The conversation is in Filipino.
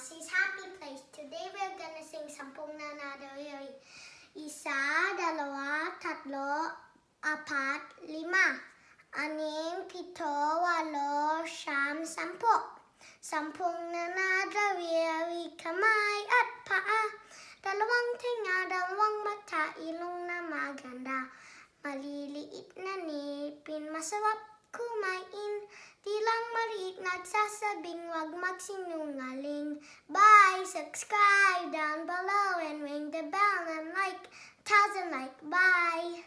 Cassie's Happy Place. Today we're gonna sing Sampung na nadoy. Isa, dalawa, tatlo, apat, lima. Anim, pito, walo, siyam, sampo. Sampung na yoi, kamay at paa. Dalawang tinga, dalawang mata, ilong na maganda. Maliliit na nipin, masarap kumain. Di lang maliit nagsasabing wag magsinungaling. Bye. Subscribe down below and ring the bell and like, thousand like. Bye.